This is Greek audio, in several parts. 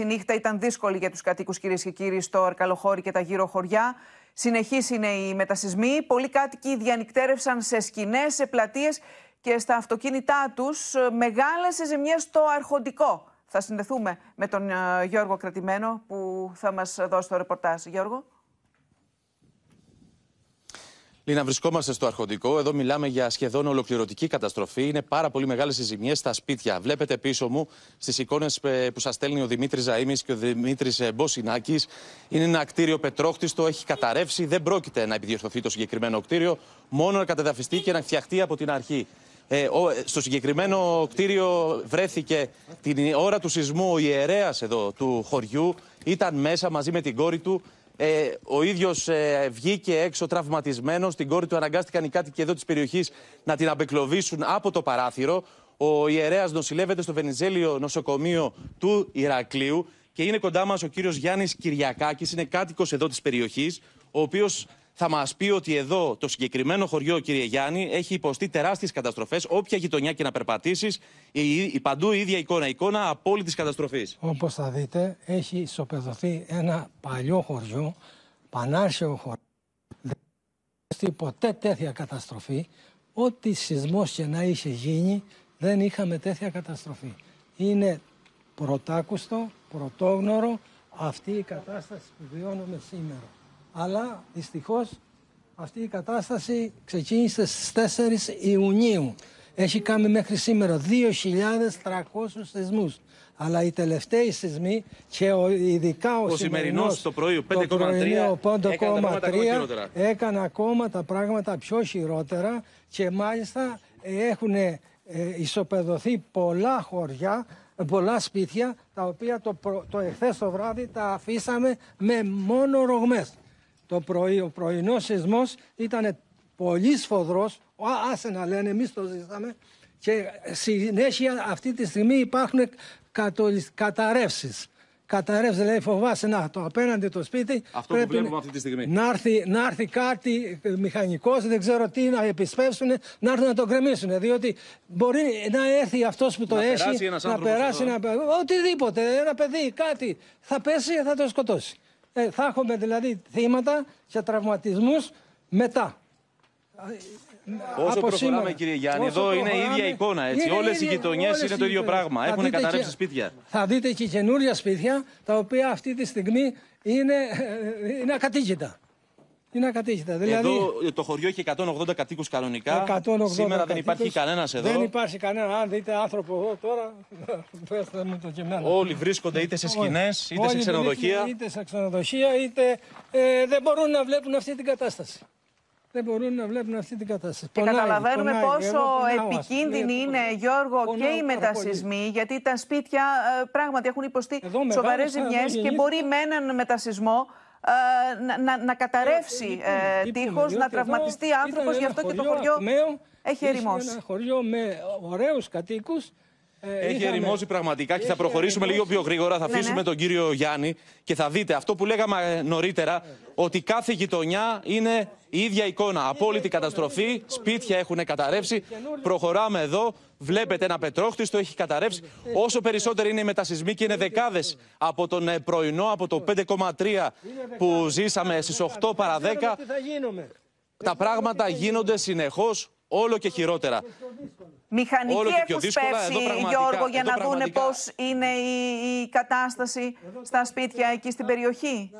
Η νύχτα ήταν δύσκολη για τους κατοίκους, κυρίες και κύριοι, στο Αρκαλοχώρι και τα γύρω χωριά. Συνεχίσουν είναι οι μετασυσμοί. Πολλοί κάτοικοι διανυκτέρευσαν σε σκηνές, σε πλατείες και στα αυτοκίνητά τους. Μεγάλες ζημιές στο αρχοντικό. Θα συνδεθούμε με τον ε, Γιώργο Κρατημένο που θα μας δώσει το ρεπορτάζ. Γιώργο. Λίνα, βρισκόμαστε στο Αρχοντικό. Εδώ μιλάμε για σχεδόν ολοκληρωτική καταστροφή. Είναι πάρα πολύ μεγάλες οι ζημιές στα σπίτια. Βλέπετε πίσω μου στις εικόνες ε, που σας στέλνει ο Δημήτρης Ζαήμη και ο Δημήτρης ε, Μποσινάκης. Είναι ένα κτίριο πετρόχτιστο, έχει καταρρεύσει. Δεν πρόκειται να επιδιορθωθεί το συγκεκριμένο κτίριο, μόνο να κατεδαφιστεί και να φτιαχτεί από την αρχή. Ε, ε στο συγκεκριμένο κτίριο βρέθηκε την ώρα του σεισμού ο ιερέας εδώ του χωριού. Ήταν μέσα μαζί με την κόρη του. Ε, ο ίδιος ε, βγήκε έξω τραυματισμένος. Την κόρη του αναγκάστηκαν οι κάτοικοι εδώ της περιοχής να την απεκλωβίσουν από το παράθυρο. Ο ιερέας νοσηλεύεται στο Βενιζέλιο νοσοκομείο του Ηρακλείου. Και είναι κοντά μας ο κύριος Γιάννης Κυριακάκης, είναι κάτοικος εδώ της περιοχής, ο οποίος θα μας πει ότι εδώ το συγκεκριμένο χωριό, κύριε Γιάννη, έχει υποστεί τεράστιες καταστροφές. Όποια γειτονιά και να περπατήσεις, η, η, παντού η ίδια εικόνα, εικόνα απόλυτης καταστροφής. Όπως θα δείτε, έχει ισοπεδωθεί ένα παλιό χωριό, πανάρχαιο χωριό. Δεν έχει ποτέ τέτοια καταστροφή. Ό,τι σεισμός και να είχε γίνει, δεν είχαμε τέτοια καταστροφή. Είναι πρωτάκουστο, πρωτόγνωρο αυτή η κατάσταση που βιώνουμε σήμερα αλλά δυστυχώς αυτή η κατάσταση ξεκίνησε στις 4 Ιουνίου. Έχει κάνει μέχρι σήμερα 2.300 σεισμούς. Αλλά οι τελευταίοι σεισμοί και ο, ειδικά ο, ο σημερινός το πρωί, 5,3 έκανε, έκανε ακόμα τα πράγματα πιο χειρότερα και μάλιστα ε, έχουν ε, ισοπεδωθεί πολλά χωριά, πολλά σπίτια τα οποία το, το εχθές το βράδυ τα αφήσαμε με μόνο ρογμές το πρωί, ο πρωινός σεισμός ήταν πολύ σφοδρός. Άσε να λένε, εμείς το ζήσαμε. Και συνέχεια αυτή τη στιγμή υπάρχουν καταρρεύσεις. Καταρρεύσεις, δηλαδή φοβάσαι να το απέναντι το σπίτι. Αυτό πρέπει που βλέπουμε αυτή τη στιγμή. Να έρθει, να έρθει κάτι ε, μηχανικός, δεν ξέρω τι, να επισπεύσουν, να έρθουν να το κρεμίσουν. Διότι μπορεί να έρθει αυτός που το να έχει, περάσει να περάσει, ένα να, οτιδήποτε, ένα παιδί, κάτι. Θα πέσει, θα το σκοτώσει. Ε, θα έχουμε δηλαδή θύματα και τραυματισμούς μετά. Όσο προχωράμε, κύριε Γιάννη, εδώ είναι η ίδια εικόνα. Έτσι. Όλες οι γειτονιέ είναι το ίδιο πράγμα. Έχουν καταρρεύσει σπίτια. Θα δείτε και καινούρια σπίτια, τα οποία αυτή τη στιγμή είναι, ε, είναι είναι Δηλαδή, εδώ ε, το χωριό έχει 180 κατοίκους κανονικά. Σήμερα δεν υπάρχει κανένας εδώ. Δεν υπάρχει κανένα. Αν δείτε άνθρωπο εδώ τώρα, πέστε μου το κειμενό. Όλοι βρίσκονται είτε σε σκηνές, είτε σε ξενοδοχεία. Είτε σε ξενοδοχεία, είτε ε, δεν μπορούν να βλέπουν αυτή την κατάσταση δεν μπορούν να βλέπουν αυτή την κατάσταση. Και καταλαβαίνουμε πόσο πονάω, επικίνδυνη είναι, Γιώργο, και οι μετασυσμοί, γιατί τα σπίτια ε, πράγματι έχουν υποστεί σοβαρές ζημιές και μπορεί με έναν μετασυσμό ε, να, να, να καταρρεύσει ε, τείχος, να τραυματιστεί άνθρωπος, γι' αυτό και το χωριό έχει ερημώσει. Ένα χωριό με ωραίους κατοίκους, ε, έχει ερημώσει πραγματικά και θα προχωρήσουμε λίγο πιο γρήγορα. Θα ναι, αφήσουμε ναι. τον κύριο Γιάννη και θα δείτε αυτό που λέγαμε νωρίτερα, ότι κάθε γειτονιά είναι η ίδια εικόνα. Απόλυτη καταστροφή, σπίτια έχουν καταρρεύσει. Προχωράμε εδώ, βλέπετε ένα πετρόχτιστο, έχει καταρρεύσει. Όσο περισσότερο είναι οι μετασυσμοί και είναι δεκάδες από τον ε, πρωινό, από το 5,3 που ζήσαμε στι 8 παρα 10. Τα πράγματα γίνονται συνεχώς όλο και χειρότερα. Μηχανική έχουν πέσει Γιώργο, για να δούνε πώς είναι η, κατάσταση στα σπίτια εκεί στην περιοχή.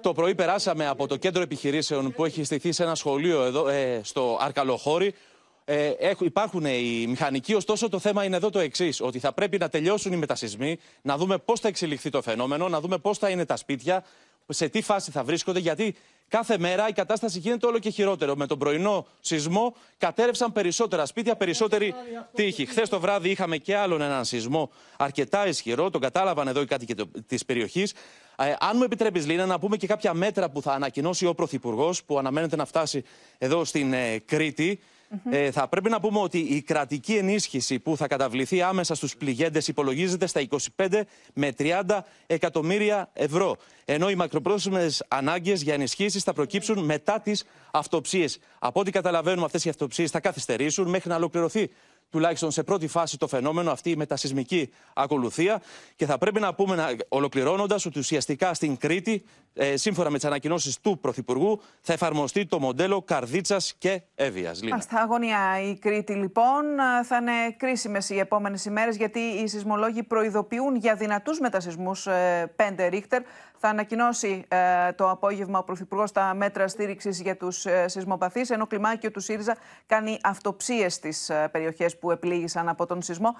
Το πρωί περάσαμε από το κέντρο επιχειρήσεων που έχει στηθεί σε ένα σχολείο εδώ, ε, στο Αρκαλοχώρι. Ε, υπάρχουν οι μηχανικοί, ωστόσο το θέμα είναι εδώ το εξής: Ότι θα πρέπει να τελειώσουν οι μετασυσμοί, να δούμε πώς θα εξελιχθεί το φαινόμενο, να δούμε πώς θα είναι τα σπίτια, σε τι φάση θα βρίσκονται, γιατί Κάθε μέρα η κατάσταση γίνεται όλο και χειρότερο. Με τον πρωινό σεισμό κατέρευσαν περισσότερα σπίτια, περισσότερη τύχη. Χθες το βράδυ είχαμε και άλλον έναν σεισμό αρκετά ισχυρό. Τον κατάλαβαν εδώ οι κάτοικοι της περιοχής. Ε, αν μου επιτρέπεις, Λίνα, να πούμε και κάποια μέτρα που θα ανακοινώσει ο Πρωθυπουργός, που αναμένεται να φτάσει εδώ στην ε, κρητη ε, θα πρέπει να πούμε ότι η κρατική ενίσχυση που θα καταβληθεί άμεσα στους πληγέντες υπολογίζεται στα 25 με 30 εκατομμύρια ευρώ. Ενώ οι μακροπρόθεσμες ανάγκες για ενισχύσεις θα προκύψουν μετά τις αυτοψίες. Από ό,τι καταλαβαίνουμε αυτές οι αυτοψίες θα καθυστερήσουν μέχρι να ολοκληρωθεί τουλάχιστον σε πρώτη φάση το φαινόμενο, αυτή η μετασυσμική ακολουθία. Και θα πρέπει να πούμε, ολοκληρώνοντας, ότι ουσιαστικά στην Κρήτη, ε, σύμφωνα με τις ανακοινώσεις του Πρωθυπουργού, θα εφαρμοστεί το μοντέλο καρδίτσας και έβεια. Στα αγωνία η Κρήτη, λοιπόν, θα είναι κρίσιμες οι επόμενες ημέρες, γιατί οι σεισμολόγοι προειδοποιούν για δυνατούς μετασυσμούς ε, πέντε ρίχτερ. Θα ανακοινώσει ε, το απόγευμα ο Πρωθυπουργός τα μέτρα στήριξης για τους ε, σεισμοπαθείς, ενώ κλιμάκιο του ΣΥΡΙΖΑ κάνει αυτοψίες στις ε, περιοχές που επλήγησαν από τον σεισμό.